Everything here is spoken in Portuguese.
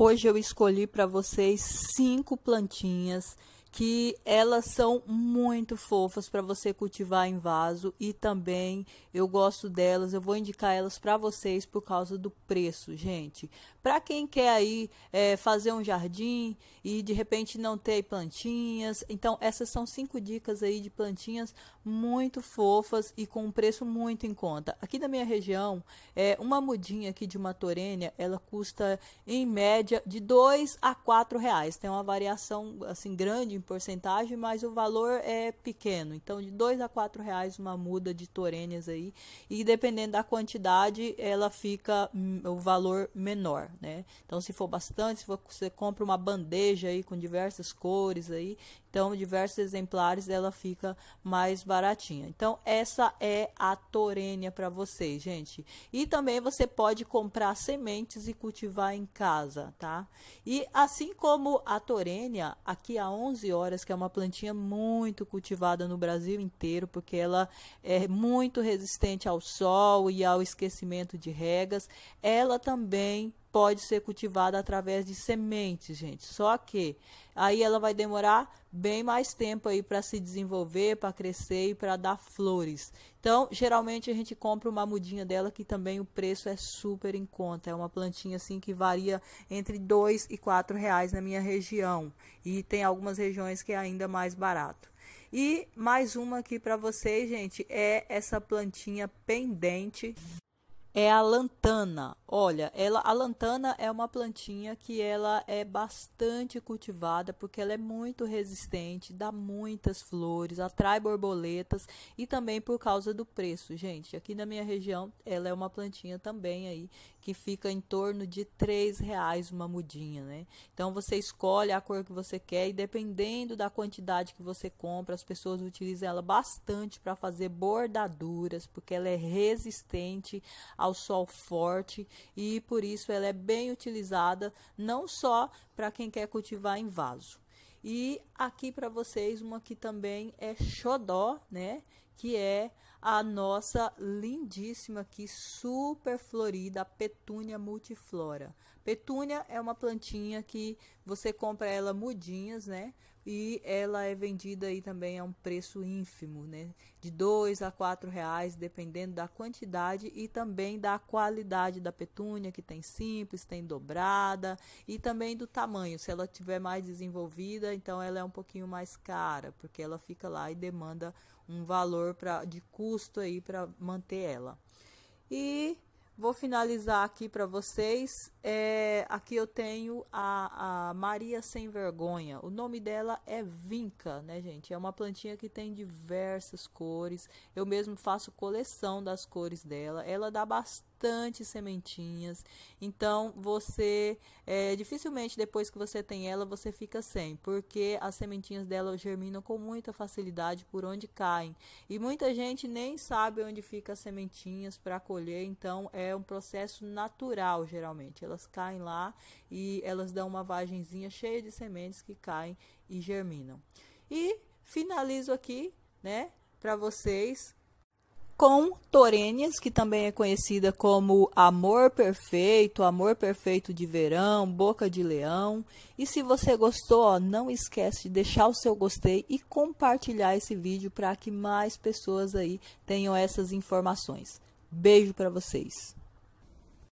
Hoje eu escolhi para vocês cinco plantinhas que elas são muito fofas para você cultivar em vaso e também eu gosto delas, eu vou indicar elas para vocês por causa do preço, gente. Para quem quer aí é, fazer um jardim e de repente não ter plantinhas, então essas são cinco dicas aí de plantinhas muito fofas e com um preço muito em conta. Aqui na minha região, é, uma mudinha aqui de uma torênia, ela custa em média de dois a quatro reais. Tem uma variação assim grande em porcentagem, mas o valor é pequeno. Então, de dois a quatro reais uma muda de torênias aí. E dependendo da quantidade, ela fica hum, o valor menor, né? Então, se for bastante, se for, você compra uma bandeja aí com diversas cores aí, então diversos exemplares ela fica mais baratinha. Então, essa é a torênia para vocês, gente. E também você pode comprar sementes e cultivar em casa, tá? E assim como a torênia, aqui a 11 horas, que é uma plantinha muito cultivada no Brasil inteiro, porque ela é muito resistente ao sol e ao esquecimento de regas. Ela também pode ser cultivada através de sementes, gente. Só que aí ela vai demorar bem mais tempo aí para se desenvolver, para crescer e para dar flores. Então, geralmente a gente compra uma mudinha dela que também o preço é super em conta. É uma plantinha assim que varia entre dois e quatro reais na minha região e tem algumas regiões que é ainda mais barato. E mais uma aqui para vocês, gente, é essa plantinha pendente é a lantana. Olha, ela, a lantana é uma plantinha que ela é bastante cultivada porque ela é muito resistente, dá muitas flores, atrai borboletas e também por causa do preço, gente. Aqui na minha região, ela é uma plantinha também aí que fica em torno de três reais uma mudinha, né? Então você escolhe a cor que você quer e dependendo da quantidade que você compra, as pessoas utilizam ela bastante para fazer bordaduras porque ela é resistente ao ao sol forte e por isso ela é bem utilizada não só para quem quer cultivar em vaso. E aqui para vocês uma que também é xodó, né? que é a nossa lindíssima aqui, super florida, petúnia multiflora. Petúnia é uma plantinha que você compra ela mudinhas, né? E ela é vendida aí também a um preço ínfimo, né? De dois a quatro reais, dependendo da quantidade e também da qualidade da petúnia, que tem simples, tem dobrada e também do tamanho. Se ela tiver mais desenvolvida, então ela é um pouquinho mais cara, porque ela fica lá e demanda um valor valor pra, de custo aí para manter ela. E vou finalizar aqui para vocês. É, aqui eu tenho a, a, Maria Sem Vergonha. O nome dela é Vinca, né, gente? É uma plantinha que tem diversas cores. Eu mesmo faço coleção das cores dela. Ela dá bastante bastante sementinhas. Então, você é, dificilmente depois que você tem ela, você fica sem, porque as sementinhas dela germinam com muita facilidade por onde caem. E muita gente nem sabe onde fica as sementinhas para colher, então é um processo natural geralmente. Elas caem lá e elas dão uma vagenzinha cheia de sementes que caem e germinam. E finalizo aqui, né, para vocês com Torênias, que também é conhecida como Amor Perfeito, Amor Perfeito de Verão, Boca de Leão. E se você gostou, ó, não esquece de deixar o seu gostei e compartilhar esse vídeo para que mais pessoas aí tenham essas informações. Beijo para vocês.